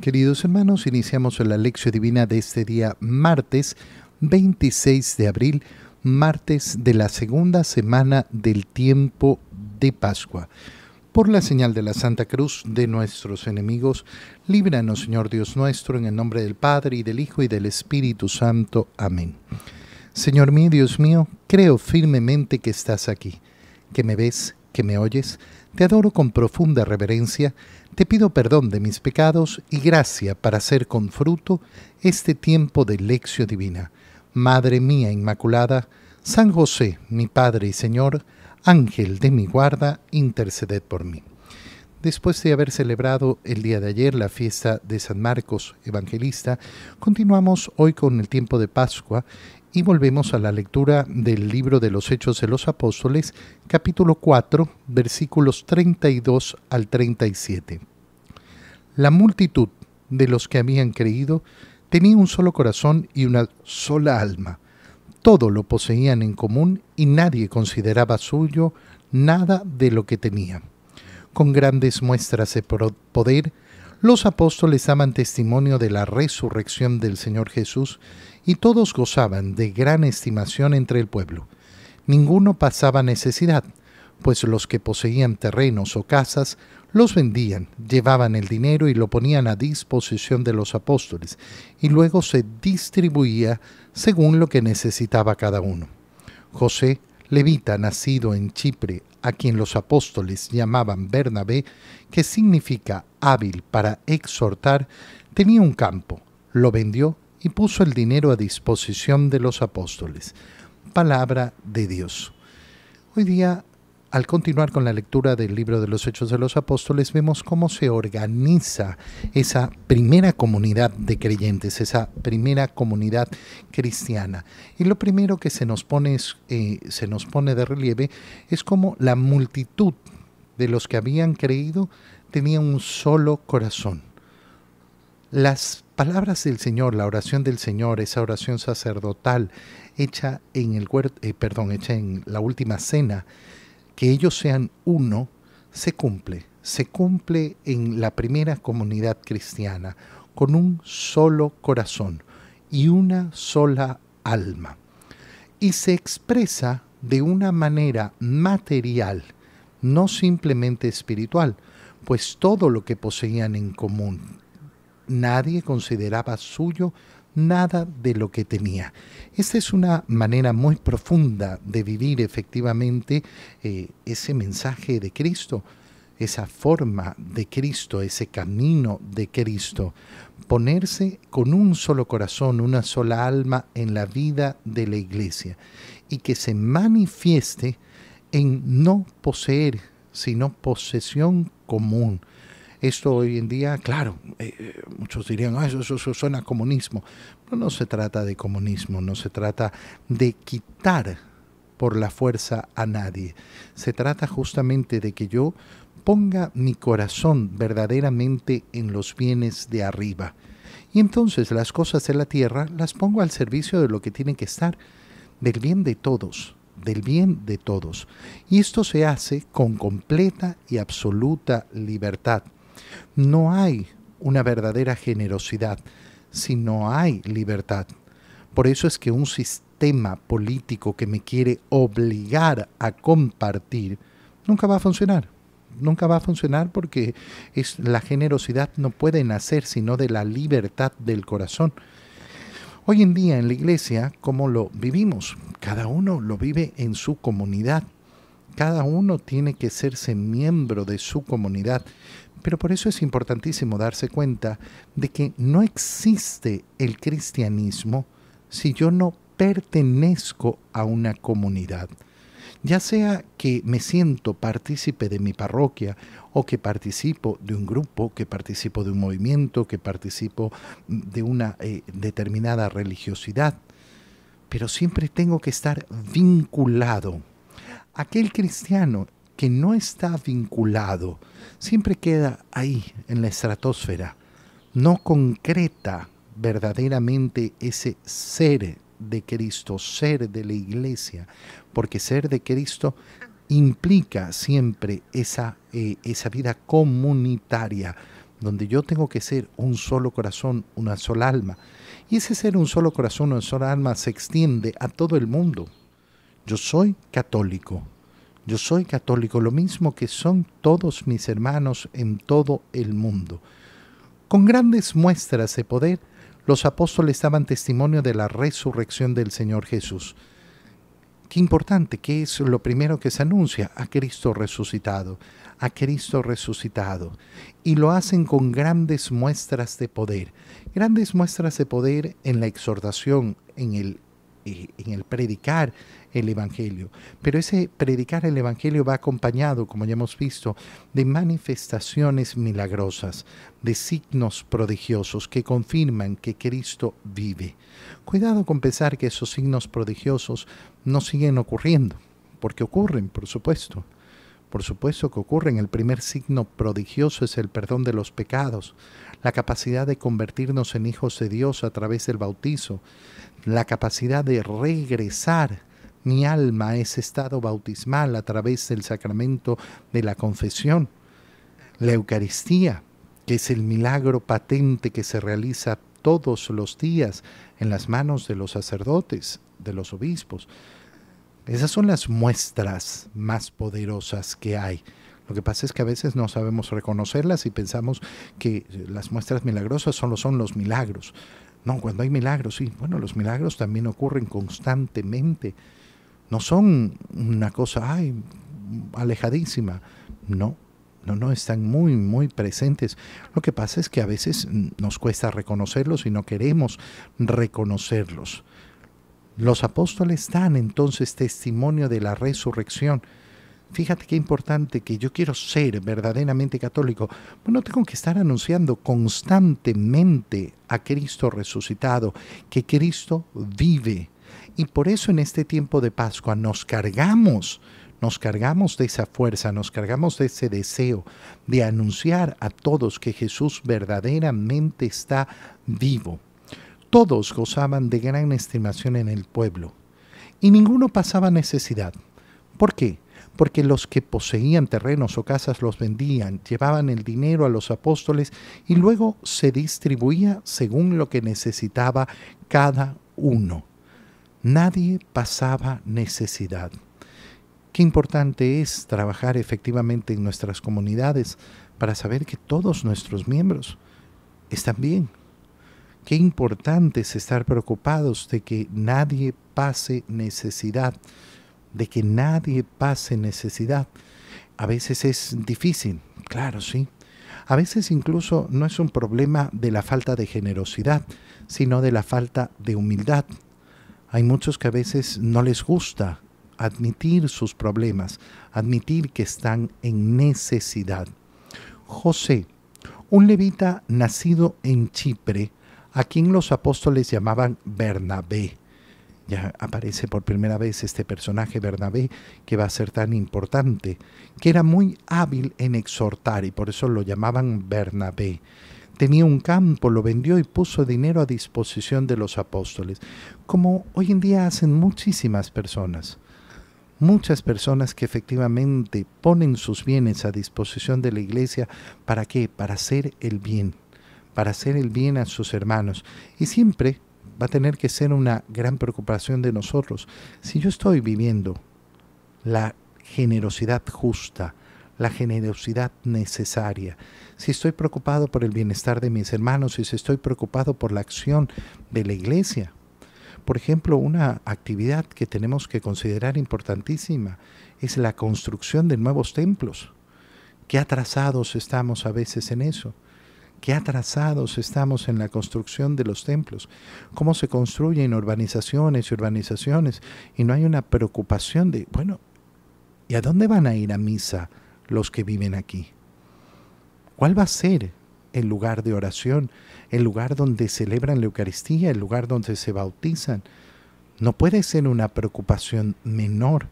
Queridos hermanos, iniciamos la lección divina de este día martes 26 de abril, martes de la segunda semana del tiempo de Pascua. Por la señal de la Santa Cruz de nuestros enemigos, líbranos Señor Dios nuestro, en el nombre del Padre y del Hijo y del Espíritu Santo. Amén. Señor mío, Dios mío, creo firmemente que estás aquí, que me ves, que me oyes, te adoro con profunda reverencia, te pido perdón de mis pecados y gracia para hacer con fruto este tiempo de lección divina. Madre mía Inmaculada, San José, mi Padre y Señor, Ángel de mi guarda, interceded por mí. Después de haber celebrado el día de ayer la fiesta de San Marcos Evangelista, continuamos hoy con el tiempo de Pascua y volvemos a la lectura del libro de los Hechos de los Apóstoles, capítulo 4, versículos 32 al 37. La multitud de los que habían creído tenía un solo corazón y una sola alma. Todo lo poseían en común y nadie consideraba suyo nada de lo que tenía con grandes muestras de poder, los apóstoles daban testimonio de la resurrección del Señor Jesús y todos gozaban de gran estimación entre el pueblo. Ninguno pasaba necesidad, pues los que poseían terrenos o casas los vendían, llevaban el dinero y lo ponían a disposición de los apóstoles, y luego se distribuía según lo que necesitaba cada uno. José, levita nacido en Chipre, a quien los apóstoles llamaban Bernabé, que significa hábil para exhortar, tenía un campo, lo vendió y puso el dinero a disposición de los apóstoles. Palabra de Dios. Hoy día al continuar con la lectura del libro de los Hechos de los Apóstoles, vemos cómo se organiza esa primera comunidad de creyentes, esa primera comunidad cristiana. Y lo primero que se nos pone, eh, se nos pone de relieve es cómo la multitud de los que habían creído tenía un solo corazón. Las palabras del Señor, la oración del Señor, esa oración sacerdotal hecha en el eh, perdón, hecha en la última cena, que ellos sean uno se cumple, se cumple en la primera comunidad cristiana, con un solo corazón y una sola alma. Y se expresa de una manera material, no simplemente espiritual, pues todo lo que poseían en común, nadie consideraba suyo nada de lo que tenía. Esta es una manera muy profunda de vivir efectivamente eh, ese mensaje de Cristo, esa forma de Cristo, ese camino de Cristo. Ponerse con un solo corazón, una sola alma en la vida de la iglesia y que se manifieste en no poseer, sino posesión común esto hoy en día, claro, eh, eh, muchos dirían, ah, eso, suena a comunismo. Pero no se trata de comunismo, no se trata de quitar por la fuerza a nadie. Se trata justamente de que yo ponga mi corazón verdaderamente en los bienes de arriba. Y entonces las cosas de la tierra las pongo al servicio de lo que tienen que estar, del bien de todos, del bien de todos. Y esto se hace con completa y absoluta libertad. No hay una verdadera generosidad si no hay libertad. Por eso es que un sistema político que me quiere obligar a compartir nunca va a funcionar. Nunca va a funcionar porque es, la generosidad no puede nacer sino de la libertad del corazón. Hoy en día en la iglesia, ¿cómo lo vivimos? Cada uno lo vive en su comunidad. Cada uno tiene que serse miembro de su comunidad. Pero por eso es importantísimo darse cuenta de que no existe el cristianismo si yo no pertenezco a una comunidad. Ya sea que me siento partícipe de mi parroquia o que participo de un grupo, que participo de un movimiento, que participo de una eh, determinada religiosidad, pero siempre tengo que estar vinculado. Aquel cristiano que no está vinculado siempre queda ahí, en la estratosfera, no concreta verdaderamente ese ser de Cristo, ser de la iglesia, porque ser de Cristo implica siempre esa, eh, esa vida comunitaria, donde yo tengo que ser un solo corazón, una sola alma. Y ese ser un solo corazón, una sola alma se extiende a todo el mundo. Yo soy católico, yo soy católico, lo mismo que son todos mis hermanos en todo el mundo. Con grandes muestras de poder, los apóstoles daban testimonio de la resurrección del Señor Jesús. Qué importante, que es lo primero que se anuncia? A Cristo resucitado, a Cristo resucitado. Y lo hacen con grandes muestras de poder. Grandes muestras de poder en la exhortación, en el en el predicar el Evangelio. Pero ese predicar el Evangelio va acompañado, como ya hemos visto, de manifestaciones milagrosas, de signos prodigiosos que confirman que Cristo vive. Cuidado con pensar que esos signos prodigiosos no siguen ocurriendo, porque ocurren, por supuesto por supuesto que ocurren. El primer signo prodigioso es el perdón de los pecados, la capacidad de convertirnos en hijos de Dios a través del bautizo, la capacidad de regresar mi alma a ese estado bautismal a través del sacramento de la confesión, la Eucaristía, que es el milagro patente que se realiza todos los días en las manos de los sacerdotes, de los obispos. Esas son las muestras más poderosas que hay. Lo que pasa es que a veces no sabemos reconocerlas y pensamos que las muestras milagrosas solo son los milagros. No, cuando hay milagros, sí, bueno, los milagros también ocurren constantemente. No son una cosa, alejadísima. No, no, no, están muy, muy presentes. Lo que pasa es que a veces nos cuesta reconocerlos y no queremos reconocerlos. Los apóstoles dan entonces testimonio de la resurrección. Fíjate qué importante que yo quiero ser verdaderamente católico. Bueno, tengo que estar anunciando constantemente a Cristo resucitado, que Cristo vive. Y por eso en este tiempo de Pascua nos cargamos, nos cargamos de esa fuerza, nos cargamos de ese deseo de anunciar a todos que Jesús verdaderamente está vivo. Todos gozaban de gran estimación en el pueblo y ninguno pasaba necesidad. ¿Por qué? Porque los que poseían terrenos o casas los vendían, llevaban el dinero a los apóstoles y luego se distribuía según lo que necesitaba cada uno. Nadie pasaba necesidad. Qué importante es trabajar efectivamente en nuestras comunidades para saber que todos nuestros miembros están bien, Qué importante es estar preocupados de que nadie pase necesidad, de que nadie pase necesidad. A veces es difícil, claro, sí. A veces incluso no es un problema de la falta de generosidad, sino de la falta de humildad. Hay muchos que a veces no les gusta admitir sus problemas, admitir que están en necesidad. José, un levita nacido en Chipre, a quien los apóstoles llamaban Bernabé. Ya aparece por primera vez este personaje Bernabé que va a ser tan importante, que era muy hábil en exhortar y por eso lo llamaban Bernabé. Tenía un campo, lo vendió y puso dinero a disposición de los apóstoles, como hoy en día hacen muchísimas personas muchas personas que efectivamente ponen sus bienes a disposición de la iglesia. ¿Para qué? Para hacer el bien para hacer el bien a sus hermanos. Y siempre va a tener que ser una gran preocupación de nosotros. Si yo estoy viviendo la generosidad justa, la generosidad necesaria, si estoy preocupado por el bienestar de mis hermanos, si estoy preocupado por la acción de la iglesia, por ejemplo, una actividad que tenemos que considerar importantísima es la construcción de nuevos templos. Qué atrasados estamos a veces en eso qué atrasados estamos en la construcción de los templos, cómo se construyen urbanizaciones y urbanizaciones, y no hay una preocupación de, bueno, ¿y a dónde van a ir a misa los que viven aquí? ¿Cuál va a ser el lugar de oración, el lugar donde celebran la Eucaristía, el lugar donde se bautizan? No puede ser una preocupación menor,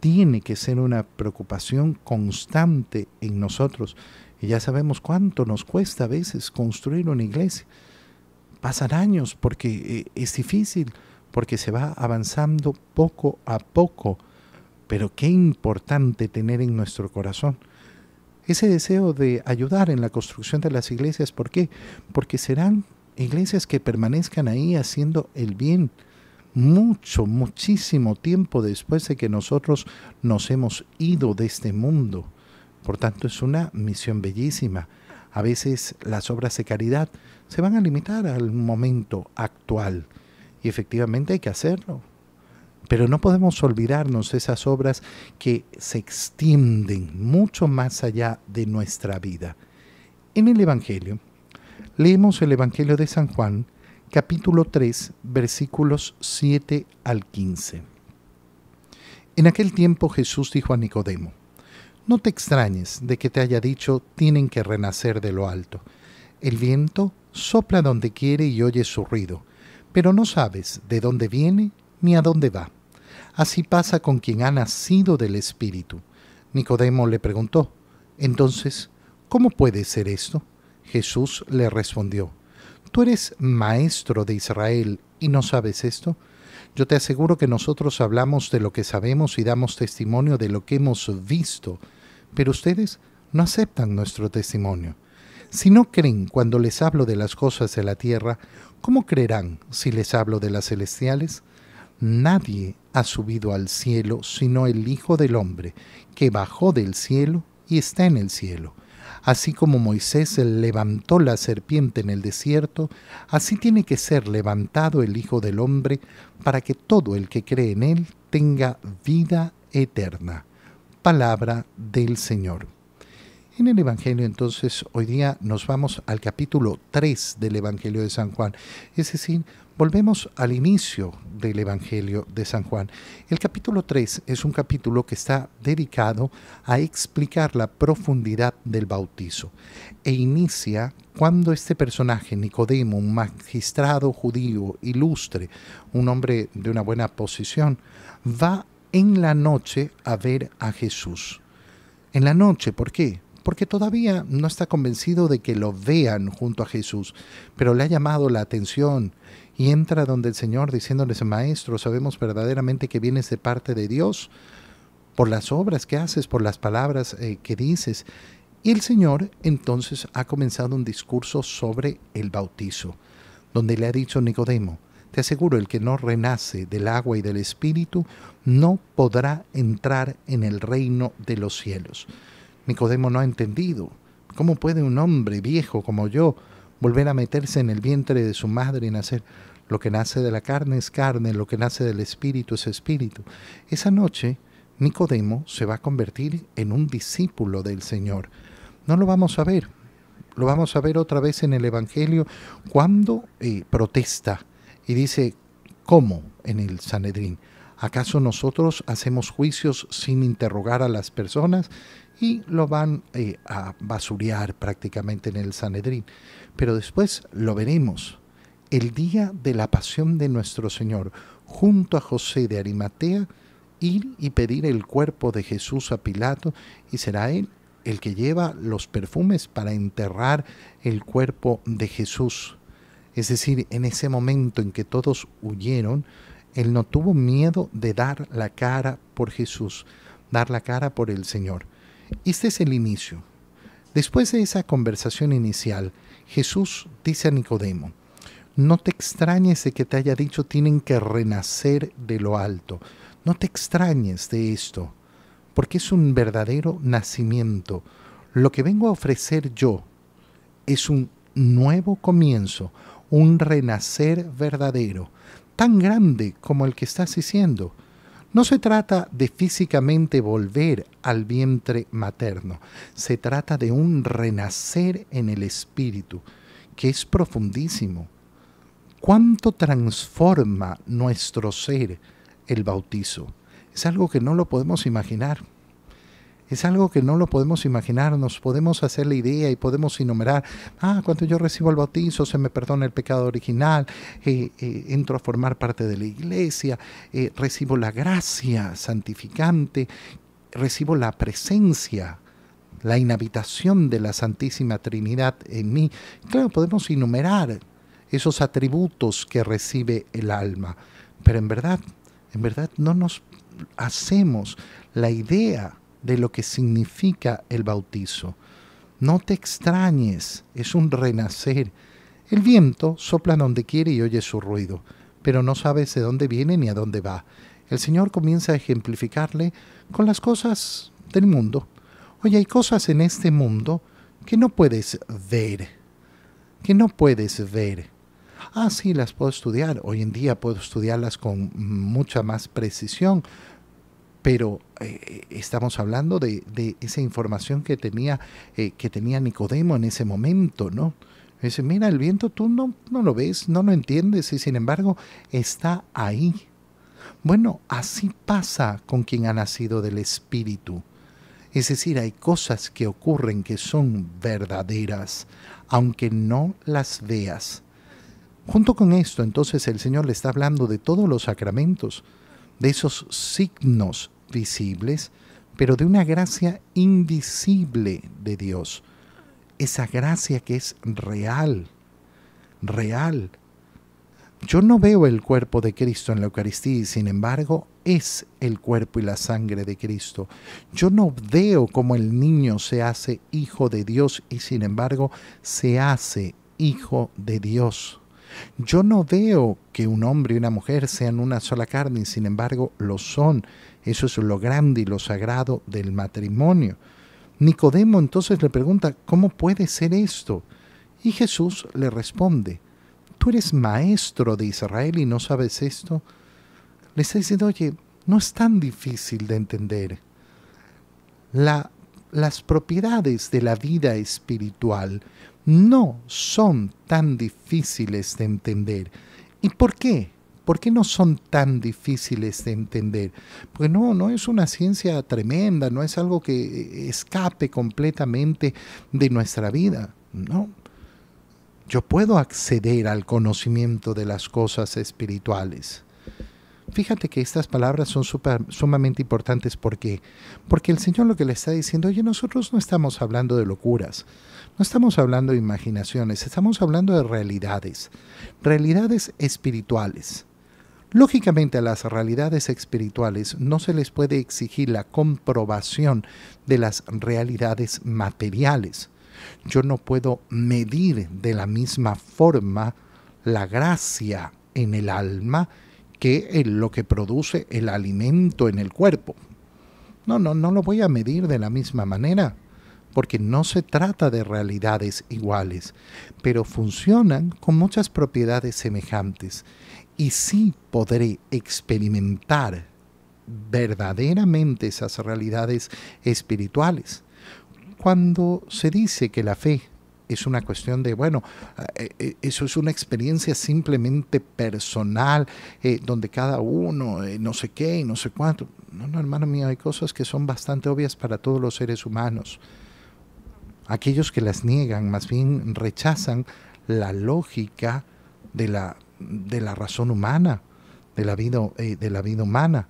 tiene que ser una preocupación constante en nosotros y ya sabemos cuánto nos cuesta a veces construir una iglesia. Pasan años porque eh, es difícil, porque se va avanzando poco a poco. Pero qué importante tener en nuestro corazón ese deseo de ayudar en la construcción de las iglesias. ¿Por qué? Porque serán iglesias que permanezcan ahí haciendo el bien mucho, muchísimo tiempo después de que nosotros nos hemos ido de este mundo. Por tanto, es una misión bellísima. A veces las obras de caridad se van a limitar al momento actual y efectivamente hay que hacerlo. Pero no podemos olvidarnos de esas obras que se extienden mucho más allá de nuestra vida. En el Evangelio, leemos el Evangelio de San Juan, capítulo 3, versículos 7 al 15. En aquel tiempo Jesús dijo a Nicodemo, no te extrañes de que te haya dicho tienen que renacer de lo alto. El viento sopla donde quiere y oye su ruido, pero no sabes de dónde viene ni a dónde va. Así pasa con quien ha nacido del Espíritu. Nicodemo le preguntó, entonces, ¿cómo puede ser esto? Jesús le respondió, ¿tú eres maestro de Israel y no sabes esto? Yo te aseguro que nosotros hablamos de lo que sabemos y damos testimonio de lo que hemos visto, pero ustedes no aceptan nuestro testimonio. Si no creen cuando les hablo de las cosas de la tierra, ¿cómo creerán si les hablo de las celestiales? Nadie ha subido al cielo sino el Hijo del Hombre, que bajó del cielo y está en el cielo. Así como Moisés levantó la serpiente en el desierto, así tiene que ser levantado el Hijo del Hombre para que todo el que cree en él tenga vida eterna palabra del Señor. En el Evangelio entonces hoy día nos vamos al capítulo 3 del Evangelio de San Juan, es decir, volvemos al inicio del Evangelio de San Juan. El capítulo 3 es un capítulo que está dedicado a explicar la profundidad del bautizo e inicia cuando este personaje, Nicodemo, un magistrado judío ilustre, un hombre de una buena posición, va a en la noche a ver a Jesús. En la noche, ¿por qué? Porque todavía no está convencido de que lo vean junto a Jesús, pero le ha llamado la atención y entra donde el Señor diciéndoles, Maestro, ¿sabemos verdaderamente que vienes de parte de Dios? Por las obras que haces, por las palabras eh, que dices. Y el Señor entonces ha comenzado un discurso sobre el bautizo, donde le ha dicho Nicodemo, te aseguro, el que no renace del agua y del Espíritu no podrá entrar en el reino de los cielos. Nicodemo no ha entendido. ¿Cómo puede un hombre viejo como yo volver a meterse en el vientre de su madre y nacer? Lo que nace de la carne es carne, lo que nace del Espíritu es Espíritu. Esa noche, Nicodemo se va a convertir en un discípulo del Señor. No lo vamos a ver, lo vamos a ver otra vez en el Evangelio, cuando eh, protesta y dice, ¿cómo en el Sanedrín? ¿Acaso nosotros hacemos juicios sin interrogar a las personas? Y lo van eh, a basurear prácticamente en el Sanedrín. Pero después lo veremos. El día de la pasión de nuestro Señor, junto a José de Arimatea, ir y pedir el cuerpo de Jesús a Pilato, y será él el que lleva los perfumes para enterrar el cuerpo de Jesús. Es decir, en ese momento en que todos huyeron, él no tuvo miedo de dar la cara por Jesús, dar la cara por el Señor. Este es el inicio. Después de esa conversación inicial, Jesús dice a Nicodemo, no te extrañes de que te haya dicho tienen que renacer de lo alto. No te extrañes de esto, porque es un verdadero nacimiento. Lo que vengo a ofrecer yo es un nuevo comienzo, un renacer verdadero, tan grande como el que estás diciendo. No se trata de físicamente volver al vientre materno, se trata de un renacer en el espíritu, que es profundísimo. ¿Cuánto transforma nuestro ser el bautizo? Es algo que no lo podemos imaginar. Es algo que no lo podemos imaginar, nos podemos hacer la idea y podemos enumerar, ah, cuando yo recibo el bautizo se me perdona el pecado original, eh, eh, entro a formar parte de la iglesia, eh, recibo la gracia santificante, recibo la presencia, la inhabitación de la Santísima Trinidad en mí. Claro, podemos enumerar esos atributos que recibe el alma, pero en verdad, en verdad no nos hacemos la idea de lo que significa el bautizo. No te extrañes, es un renacer. El viento sopla donde quiere y oye su ruido, pero no sabes de dónde viene ni a dónde va. El Señor comienza a ejemplificarle con las cosas del mundo. Oye, hay cosas en este mundo que no puedes ver, que no puedes ver. Ah, sí, las puedo estudiar. Hoy en día puedo estudiarlas con mucha más precisión, pero eh, eh, estamos hablando de, esa información que tenía, eh, que tenía Nicodemo en ese momento, ¿no? Dice, mira, el viento tú no, no lo ves, no lo entiendes y sin embargo está ahí. Bueno, así pasa con quien ha nacido del Espíritu. Es decir, hay cosas que ocurren que son verdaderas, aunque no las veas. Junto con esto, entonces el Señor le está hablando de todos los sacramentos, de esos signos visibles, pero de una gracia invisible de Dios. Esa gracia que es real, real. Yo no veo el cuerpo de Cristo en la Eucaristía y sin embargo es el cuerpo y la sangre de Cristo. Yo no veo cómo el niño se hace hijo de Dios y sin embargo se hace hijo de Dios. Yo no veo que un hombre y una mujer sean una sola carne y sin embargo lo son. Eso es lo grande y lo sagrado del matrimonio. Nicodemo entonces le pregunta, ¿cómo puede ser esto? Y Jesús le responde, tú eres maestro de Israel y no sabes esto. Le está diciendo, oye, no es tan difícil de entender. La, las propiedades de la vida espiritual no son tan difíciles de entender. ¿Y por qué? ¿Por qué no son tan difíciles de entender? Porque no, no es una ciencia tremenda, no es algo que eh, escape completamente de nuestra vida, ¿no? Yo puedo acceder al conocimiento de las cosas espirituales. Fíjate que estas palabras son sumamente importantes porque, porque el Señor lo que le está diciendo, oye, nosotros no estamos hablando de locuras, no estamos hablando de imaginaciones, estamos hablando de realidades, realidades espirituales. Lógicamente a las realidades espirituales no se les puede exigir la comprobación de las realidades materiales. Yo no puedo medir de la misma forma la gracia en el alma que es eh, lo que produce el alimento en el cuerpo. No, no, no lo voy a medir de la misma manera, porque no se trata de realidades iguales, pero funcionan con muchas propiedades semejantes y sí podré experimentar verdaderamente esas realidades espirituales. Cuando se dice que la fe es una cuestión de, bueno, eh, eh, eso es una experiencia simplemente personal, eh, donde cada uno, no sé qué y no sé cuánto. No, no, hermano mío, hay cosas que son bastante obvias para todos los seres humanos. Aquellos que las niegan, más bien rechazan la lógica de la, de la razón humana, de la, vida, de la vida humana.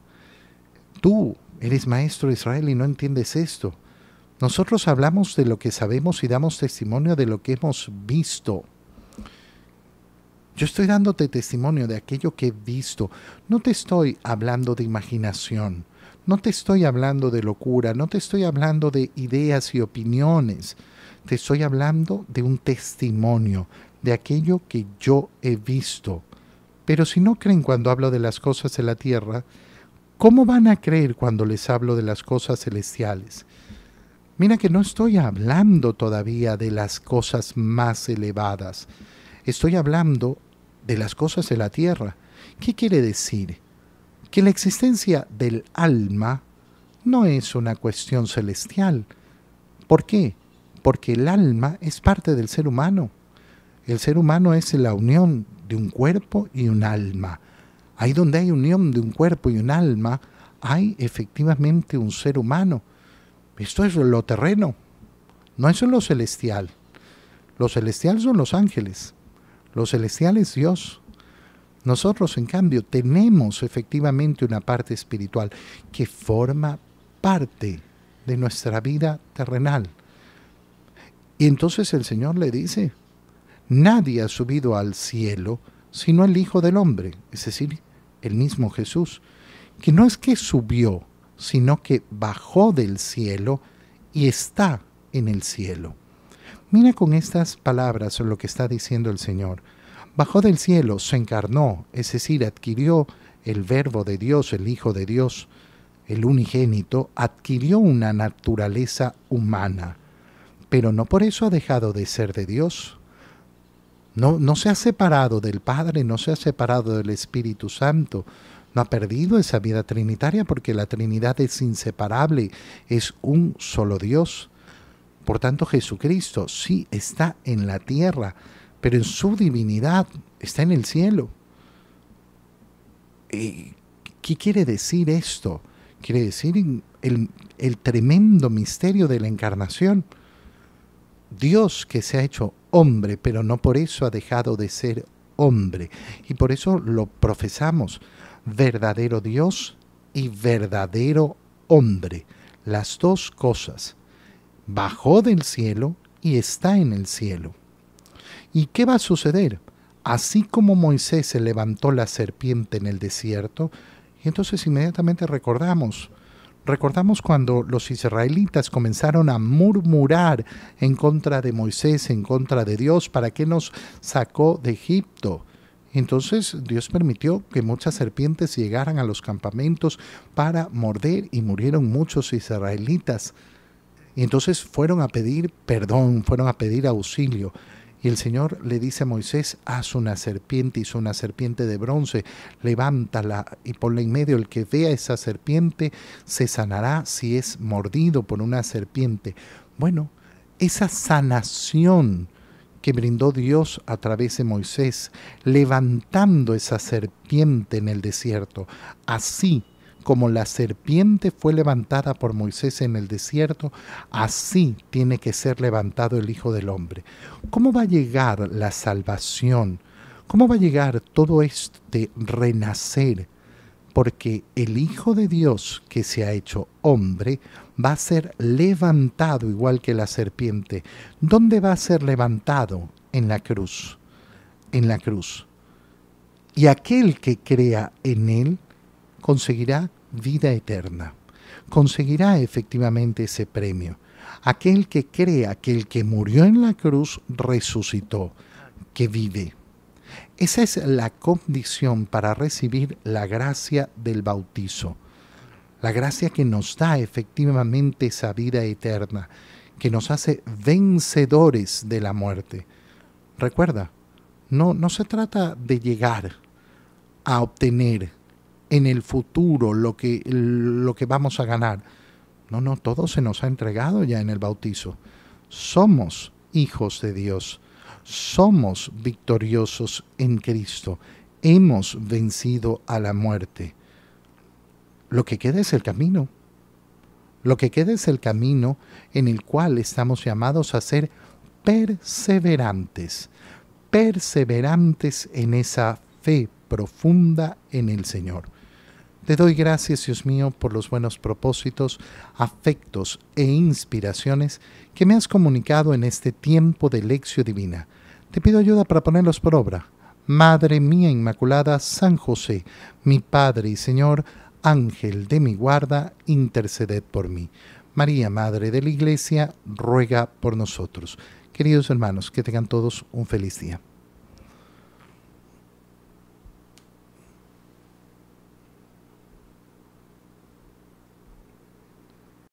Tú eres maestro de Israel y no entiendes esto. Nosotros hablamos de lo que sabemos y damos testimonio de lo que hemos visto. Yo estoy dándote testimonio de aquello que he visto. No te estoy hablando de imaginación. No te estoy hablando de locura. No te estoy hablando de ideas y opiniones. Te estoy hablando de un testimonio, de aquello que yo he visto. Pero si no creen cuando hablo de las cosas de la tierra, ¿cómo van a creer cuando les hablo de las cosas celestiales? Mira que no estoy hablando todavía de las cosas más elevadas, estoy hablando de las cosas de la tierra. ¿Qué quiere decir? Que la existencia del alma no es una cuestión celestial. ¿Por qué? Porque el alma es parte del ser humano. El ser humano es la unión de un cuerpo y un alma. Ahí donde hay unión de un cuerpo y un alma, hay efectivamente un ser humano. Esto es lo terreno, no es lo celestial. Lo celestial son los ángeles, lo celestial es Dios. Nosotros, en cambio, tenemos efectivamente una parte espiritual que forma parte de nuestra vida terrenal. Y entonces el Señor le dice, nadie ha subido al cielo sino el Hijo del Hombre, es decir, el mismo Jesús, que no es que subió, sino que bajó del cielo y está en el cielo. Mira con estas palabras lo que está diciendo el Señor. Bajó del cielo, se encarnó, es decir, adquirió el verbo de Dios, el Hijo de Dios, el unigénito, adquirió una naturaleza humana, pero no por eso ha dejado de ser de Dios. No, no se ha separado del Padre, no se ha separado del Espíritu Santo, no ha perdido esa vida trinitaria porque la Trinidad es inseparable, es un solo Dios. Por tanto, Jesucristo sí está en la tierra, pero en su divinidad está en el cielo. ¿Qué quiere decir esto? Quiere decir el, el tremendo misterio de la encarnación. Dios que se ha hecho hombre, pero no por eso ha dejado de ser hombre. Y por eso lo profesamos verdadero Dios y verdadero hombre, las dos cosas. Bajó del cielo y está en el cielo. ¿Y qué va a suceder? Así como Moisés se levantó la serpiente en el desierto, y entonces inmediatamente recordamos, recordamos cuando los israelitas comenzaron a murmurar en contra de Moisés, en contra de Dios, ¿para qué nos sacó de Egipto? Entonces Dios permitió que muchas serpientes llegaran a los campamentos para morder y murieron muchos israelitas. Y entonces fueron a pedir perdón, fueron a pedir auxilio. Y el Señor le dice a Moisés, haz una serpiente, hizo una serpiente de bronce, levántala y ponla en medio. El que vea esa serpiente se sanará si es mordido por una serpiente. Bueno, esa sanación que brindó Dios a través de Moisés, levantando esa serpiente en el desierto. Así como la serpiente fue levantada por Moisés en el desierto, así tiene que ser levantado el Hijo del Hombre. ¿Cómo va a llegar la salvación? ¿Cómo va a llegar todo este renacer? porque el Hijo de Dios que se ha hecho hombre va a ser levantado igual que la serpiente. ¿Dónde va a ser levantado? En la cruz. En la cruz. Y aquel que crea en él conseguirá vida eterna. Conseguirá efectivamente ese premio. Aquel que crea que el que murió en la cruz resucitó, que vive. Esa es la condición para recibir la gracia del bautizo, la gracia que nos da efectivamente esa vida eterna, que nos hace vencedores de la muerte. Recuerda, no, no se trata de llegar a obtener en el futuro lo que, lo que vamos a ganar. No, no, todo se nos ha entregado ya en el bautizo. Somos hijos de Dios somos victoriosos en Cristo, hemos vencido a la muerte. Lo que queda es el camino. Lo que queda es el camino en el cual estamos llamados a ser perseverantes, perseverantes en esa fe profunda en el Señor. Te doy gracias, Dios mío, por los buenos propósitos, afectos e inspiraciones que me has comunicado en este tiempo de lección divina. Te pido ayuda para ponerlos por obra. Madre mía Inmaculada, San José, mi Padre y Señor, Ángel de mi guarda, interceded por mí. María, Madre de la Iglesia, ruega por nosotros. Queridos hermanos, que tengan todos un feliz día.